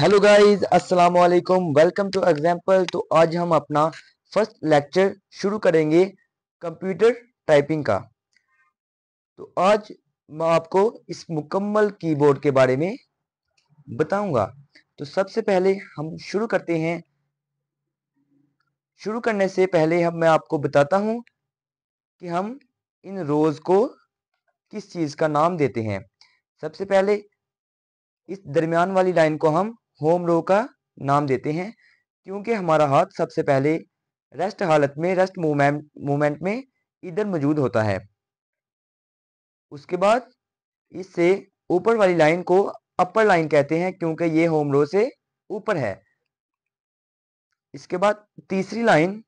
hello guys अस्सलाम वालेकुम welcome two example तो आज हम अपना फर्स्ट लेक्चर शुरू करेंगे कंप्यूटर टाइपिंग का तो आज मैं आपको इस मुकम्मल कीबोर्ड के बारे में बताऊंगा तो सबसे पहले हम शुरू करते हैं शुरू करने से पहले हम मैं आपको बताता हूं कि हम इन रोज को किस चीज़ का नाम देते हैं सबसे पहले इस दरमियान वाली लाइन को हम होम रो का नाम देते हैं क्योंकि हमारा हाथ सबसे पहले रेस्ट हालत में रेस्ट मूवमेंट मूवमेंट में इधर मौजूद होता है उसके बाद इससे ऊपर वाली लाइन को अपर लाइन कहते हैं क्योंकि ये होम रो से ऊपर है इसके बाद तीसरी लाइन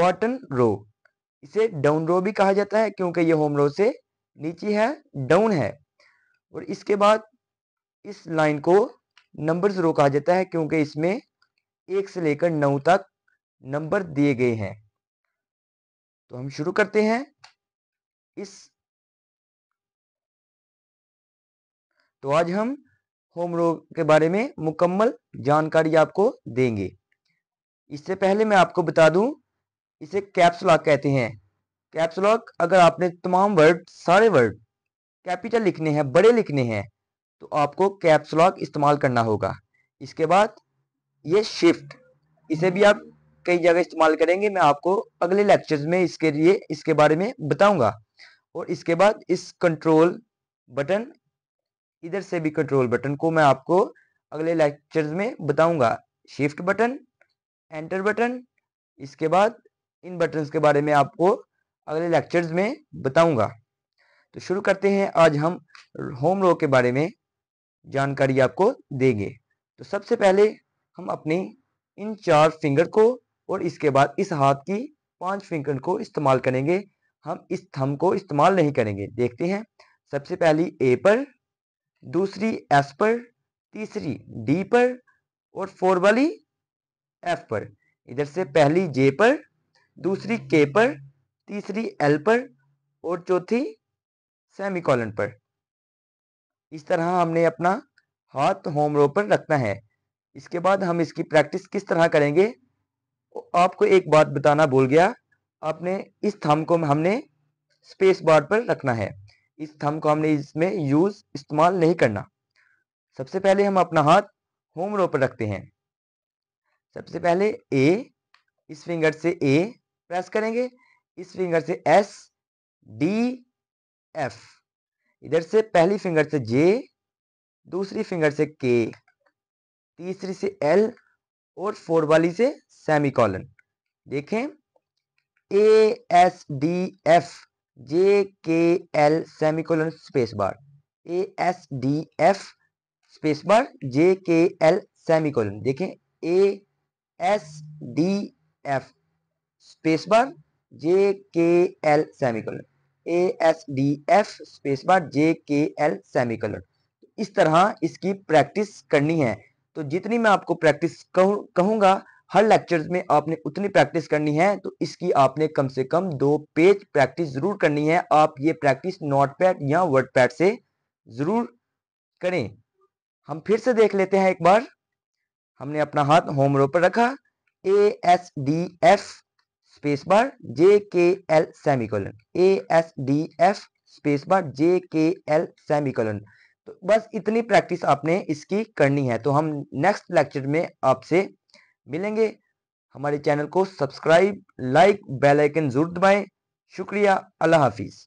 बॉटन रो इसे डाउन रो भी कहा जाता है क्योंकि ये होम रो से नीचे है डाउन है और इसके बाद इस लाइन को नंबर जीरो कहा जाता है क्योंकि इसमें एक से लेकर नौ तक नंबर दिए गए हैं तो हम शुरू करते हैं इस तो आज हम होम रो के बारे में मुकम्मल जानकारी आपको देंगे इससे पहले मैं आपको बता दूं इसे कैप्सलॉक कहते हैं कैप्सलॉक अगर आपने तमाम वर्ड सारे वर्ड कैपिटल लिखने हैं बड़े लिखने हैं तो आपको कैप्स लॉक इस्तेमाल करना होगा इसके बाद ये शिफ्ट इसे भी आप कई जगह इस्तेमाल करेंगे मैं आपको अगले लेक्चर्स में इसके लिए इसके बारे में बताऊंगा और इसके बाद इस कंट्रोल बटन इधर से भी कंट्रोल बटन को मैं आपको अगले लेक्चर्स में बताऊंगा शिफ्ट बटन एंटर बटन इसके बाद इन बटन्स के बारे में आपको अगले लेक्चर्स में बताऊंगा तो शुरू करते हैं आज हम होम रो के बारे में जानकारी आपको देंगे तो सबसे पहले हम अपने इन चार फिंगर को और इसके बाद इस हाथ की पांच फिंगर को इस्तेमाल करेंगे हम इस थम को इस्तेमाल नहीं करेंगे देखते हैं सबसे पहली ए पर दूसरी एस पर तीसरी डी पर और फोर वाली एफ पर इधर से पहली जे पर दूसरी के पर तीसरी एल पर और चौथी सेमी कॉलन पर इस तरह हमने अपना हाथ होम रो पर रखना है इसके बाद हम इसकी प्रैक्टिस किस तरह करेंगे आपको एक बात बताना भूल गया आपने इस थम को हमने स्पेस बार पर रखना है इस थम को हमने इसमें यूज़ इस्तेमाल नहीं करना सबसे पहले हम अपना हाथ होम रो पर रखते हैं सबसे पहले ए इस फिंगर से ए प्रेस करेंगे इस फिंगर से एस डी एफ इधर से पहली फिंगर से जे दूसरी फिंगर से के तीसरी से एल और फोर वाली से सेमी कॉलन देखें A S D F J K L semicolon space bar A S D F space bar J K L semicolon देखें A S D F space bar J K L semicolon A S D F space bar J K L semi colour इस तरह इसकी practice करनी है तो जितनी मैं आपको प्रैक्टिस कहूंगा हर लेक्चर में आपने उतनी प्रैक्टिस करनी है तो इसकी आपने कम से कम दो पेज प्रैक्टिस जरूर करनी है आप ये प्रैक्टिस नोट पैड या वर्ड पैड से जरूर करें हम फिर से देख लेते हैं एक बार हमने अपना हाथ होम रो पर रखा A S D F space bar J K L semicolon A S D F space bar J K L semicolon तो बस इतनी प्रैक्टिस आपने इसकी करनी है तो हम नेक्स्ट लेक्चर में आपसे मिलेंगे हमारे चैनल को सब्सक्राइब लाइक बेल आइकन जरूर दबाएं शुक्रिया अल्लाह हाफिज़